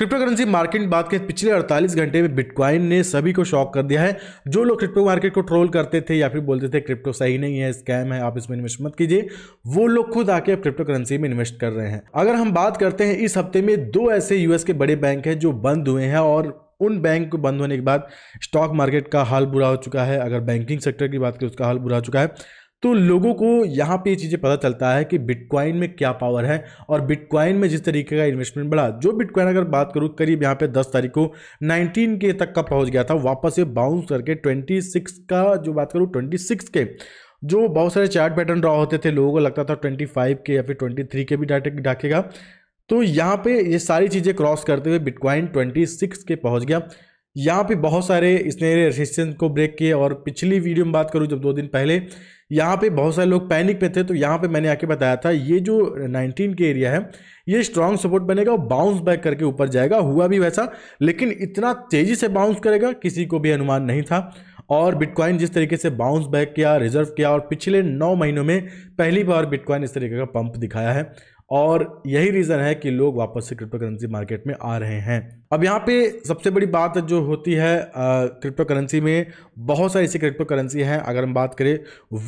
crypto currency market बात के पिछले 48 घंटे में बिटकॉइन ने सभी को शॉक कर दिया है जो लोग क्रिप्टो मार्केट को ट्रोल करते थे या फिर बोलते थे क्रिप्टो सही नहीं है स्कैम है आप इसमें इन्वेस्ट मत कीजिए वो लोग खुद आके अब क्रिप्टो करेंसी में इन्वेस्ट कर रहे हैं अगर हम बात करते हैं इस हफ्ते में दो ऐसे यूएस के बड़े बैंक हैं जो बंद हुए हैं और उन बैंक को बंद होने के बाद स्टॉक मार्केट का हाल बुरा हो चुका है अगर बैंकिंग सेक्टर की बात करें उसका हाल बुरा हो चुका है तो लोगों को यहाँ पे ये चीज़ें पता चलता है कि बिटकॉइन में क्या पावर है और बिटकॉइन में जिस तरीके का इन्वेस्टमेंट बढ़ा जो बिटकॉइन अगर बात करूँ करीब यहाँ पे 10 तारीख को 19 के तक का पहुँच गया था वापस ये बाउंस करके 26 का जो बात करूँ 26 के जो बहुत सारे चार्ट पैटर्न ड्रॉ होते थे लोगों को लगता था ट्वेंटी के या फिर ट्वेंटी के भी डाटे डाकेगा तो यहाँ पे ये सारी चीज़ें क्रॉस करते हुए बिटकॉइन ट्वेंटी के पहुँच गया यहाँ पे बहुत सारे इसने रेसिस्टेंस को ब्रेक किए और पिछली वीडियो में बात करूँ जब दो दिन पहले यहाँ पे बहुत सारे लोग पैनिक पे थे तो यहाँ पे मैंने आके बताया था ये जो 19 के एरिया है ये स्ट्रांग सपोर्ट बनेगा और बाउंस बैक करके ऊपर जाएगा हुआ भी वैसा लेकिन इतना तेज़ी से बाउंस करेगा किसी को भी अनुमान नहीं था और बिटकॉइन जिस तरीके से बाउंस बैक किया रिजर्व किया और पिछले नौ महीनों में पहली बार बिटकॉइन इस तरीके का पंप दिखाया है और यही रीज़न है कि लोग वापस से क्रिप्टो करेंसी मार्केट में आ रहे हैं अब यहाँ पे सबसे बड़ी बात जो होती है क्रिप्टो करेंसी में बहुत सारी ऐसी क्रिप्टो करेंसी हैं अगर हम बात करें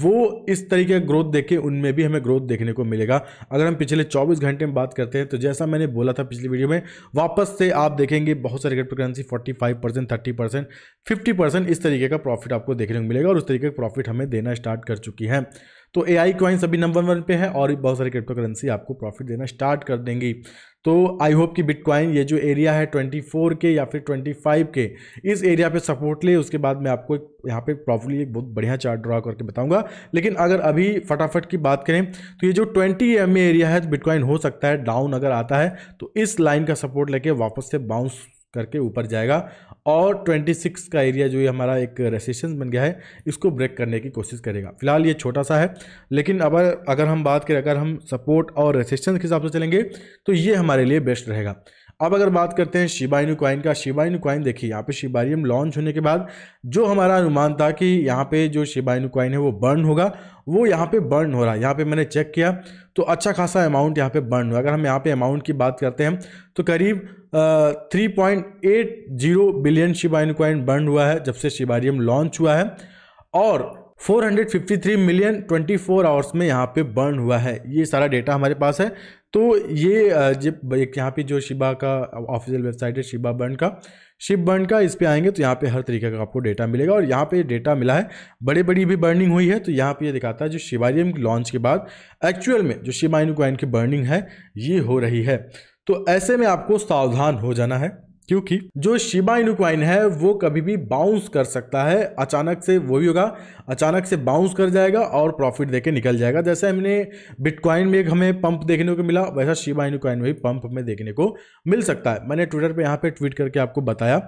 वो इस तरीके का ग्रोथ देखें उनमें भी हमें ग्रोथ देखने को मिलेगा अगर हम पिछले 24 घंटे में बात करते हैं तो जैसा मैंने बोला था पिछली वीडियो में वापस से आप देखेंगे बहुत सारी cryptocurrency forty five percent thirty percent fifty percent इस तरीके का प्रॉफिट आपको देखने को मिलेगा और उस तरीके का प्रॉफिट हमें देना स्टार्ट कर चुकी है तो ए आई क्वाइंस अभी नंबर वन पे है और भी बहुत सारी क्रिप्टो करेंसी आपको प्रॉफिट देना स्टार्ट कर देंगी तो आई होप कि बिटकॉइन ये जो एरिया है 24 के या फिर 25 के इस एरिया पे सपोर्ट ले उसके बाद मैं आपको एक यहाँ पे प्रॉपरली एक बहुत बढ़िया चार्ट ड्रा करके बताऊंगा लेकिन अगर अभी फटाफट की बात करें तो ये जो 20 एम एरिया है तो बिटकॉइन हो सकता है डाउन अगर आता है तो इस लाइन का सपोर्ट लेके वापस से बाउंस करके ऊपर जाएगा और 26 का एरिया जो ये हमारा एक रेसिस्टेंस बन गया है इसको ब्रेक करने की कोशिश करेगा फिलहाल ये छोटा सा है लेकिन अब अगर हम बात करें अगर हम सपोर्ट और रेसिस्टेंस के हिसाब से चलेंगे तो ये हमारे लिए बेस्ट रहेगा अब अगर बात करते हैं शिबाइनू क्वाइन का शिबाइनू कॉइन देखिए यहाँ पे शिबारियम लॉन्च होने के बाद जो हमारा अनुमान था कि यहाँ पे जो शिबाइनू क्वाइन है वो बर्न होगा वो यहाँ पे बर्न हो रहा है यहाँ पे मैंने चेक किया तो अच्छा खासा अमाउंट यहाँ पे बर्न हुआ अगर हम यहाँ पे अमाउंट की बात करते हैं तो करीब three point eight zero billion Shiba Inu coin burn हुआ है जब से शिबारियम लॉन्च हुआ है और 453 मिलियन 24 आवर्स में यहाँ पे बर्न हुआ है ये सारा डेटा हमारे पास है तो ये जब एक यहाँ पे जो शिबा का ऑफिशियल वेबसाइट है शिबा बर्न का शिप बर्न का इस पर आएंगे तो यहाँ पे हर तरीके का आपको डेटा मिलेगा और यहाँ पे डेटा मिला है बड़ी बड़ी भी बर्निंग हुई है तो यहाँ पे ये यह दिखाता है जो शिवारियम लॉन्च के बाद एक्चुअल में जो शिबा क्वाइन की बर्निंग है ये हो रही है तो ऐसे में आपको सावधान हो जाना है क्योंकि जो शिबा इनुक्वाइन है वो कभी भी बाउंस कर सकता है अचानक से वो भी होगा अचानक से बाउंस कर जाएगा और प्रॉफिट देके निकल जाएगा जैसे हमने बिटकॉइन में एक हमें पंप देखने को मिला वैसा शिबा इनुक्वाइन में भी पंप में देखने को मिल सकता है मैंने ट्विटर पे यहाँ पे ट्वीट करके आपको बताया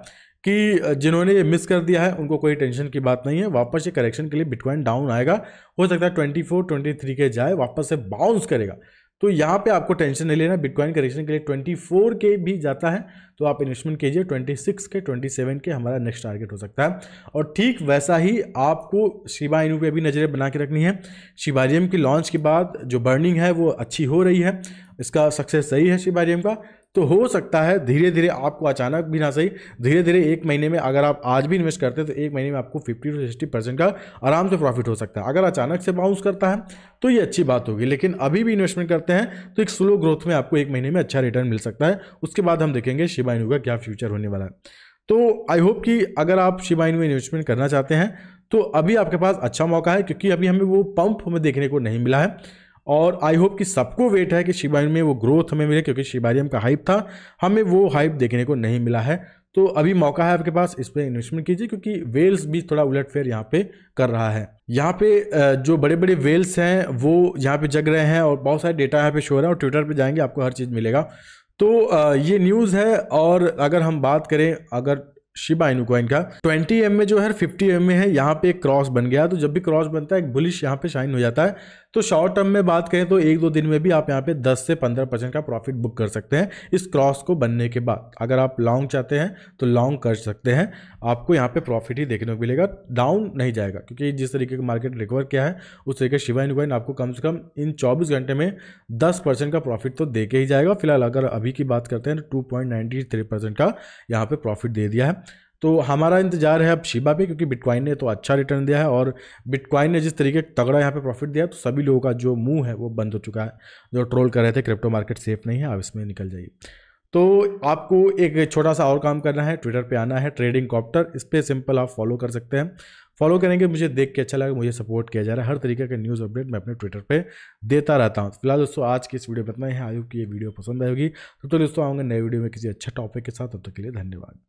कि जिन्होंने ये मिस कर दिया है उनको कोई टेंशन की बात नहीं है वापस ये करेक्शन के लिए बिटकॉइन डाउन आएगा हो सकता है ट्वेंटी फोर ट्वेंटी थ्री के जाए वापस से बाउंस करेगा तो यहाँ पे आपको टेंशन नहीं लेना बिटकॉइन करेक्शन के लिए 24 के भी जाता है तो आप इन्वेस्टमेंट कीजिए 26 के 27 के हमारा नेक्स्ट टारगेट हो सकता है और ठीक वैसा ही आपको शिवा इनू पे भी नज़रें बना के रखनी है शिवाजियम की लॉन्च के बाद जो बर्निंग है वो अच्छी हो रही है इसका सक्सेस सही है शिवाजियम का तो हो सकता है धीरे धीरे आपको अचानक भी ना सही धीरे धीरे एक महीने में अगर आप आज भी इन्वेस्ट करते हैं तो एक महीने में आपको फिफ्टी टू सिक्सटी परसेंट का आराम से प्रॉफिट हो सकता है अगर अचानक से बाउंस करता है तो ये अच्छी बात होगी लेकिन अभी भी इन्वेस्टमेंट करते हैं तो एक स्लो ग्रोथ में आपको एक महीने में अच्छा रिटर्न मिल सकता है उसके बाद हम देखेंगे शिबाइनू का क्या फ्यूचर होने वाला है तो आई होप कि अगर आप शिबाइन में इन्वेस्टमेंट करना चाहते हैं तो अभी आपके पास अच्छा मौका है क्योंकि अभी हमें वो पंप हमें देखने को नहीं मिला है और आई होप कि सबको वेट है कि शिबारी में वो ग्रोथ हमें मिले क्योंकि शिबारियम का हाइप था हमें वो हाइप देखने को नहीं मिला है तो अभी मौका है आपके पास इस पर इन्वेस्टमेंट कीजिए क्योंकि वेल्स भी थोड़ा उलट फेर यहाँ पे कर रहा है यहाँ पे जो बड़े बड़े वेल्स हैं वो यहाँ पे जग रहे हैं और बहुत सारे डेटा यहाँ पे शो रहे हैं और ट्विटर पे जाएंगे आपको हर चीज़ मिलेगा तो ये न्यूज़ है और अगर हम बात करें अगर शिबा इनू कॉइन का 20 एम में जो है 50 एम में है यहाँ पे एक क्रॉस बन गया तो जब भी क्रॉस बनता है एक बुलिश यहाँ पे शाइन हो जाता है तो शॉर्ट टर्म में बात करें तो एक दो दिन में भी आप यहाँ पे 10 से 15 परसेंट का प्रॉफिट बुक कर सकते हैं इस क्रॉस को बनने के बाद अगर आप लॉन्ग चाहते हैं तो लॉन्ग कर सकते हैं आपको यहाँ पर प्रॉफिट ही देखने को मिलेगा डाउन नहीं जाएगा क्योंकि जिस तरीके का मार्केट रिकवर किया है उस तरीके शिवा इनकॉइन आपको कम से कम इन चौबीस घंटे में दस का प्रॉफिट तो दे के ही जाएगा फिलहाल अगर अभी की बात करते हैं तो टू का यहाँ पर प्रॉफिट दे दिया है तो हमारा इंतजार है अब शिबा पे क्योंकि बिटकॉइन ने तो अच्छा रिटर्न दिया है और बिटकॉइन ने जिस तरीके तगड़ा यहाँ पे प्रॉफिट दिया तो सभी लोगों का जो मुंह है वो बंद हो चुका है जो ट्रोल कर रहे थे क्रिप्टो मार्केट सेफ नहीं है आप इसमें निकल जाइए तो आपको एक छोटा सा और काम करना है ट्विटर पे आना है ट्रेडिंग कॉप्टर इस पर सिंपल आप फॉलो कर सकते हैं फॉलो करेंगे मुझे देख के अच्छा लगा मुझे सपोर्ट किया जा रहा है हर तरीके का न्यूज़ अपडेट मैं अपने ट्विटर पे देता रहता हूँ फिलहाल दोस्तों आज की इस वीडियो में इतना ही आयु की ये वीडियो पसंद आएगी तो, तो दोस्तों आऊँगा नए वीडियो में किसी अच्छे टॉपिक के साथ तब तक के लिए धन्यवाद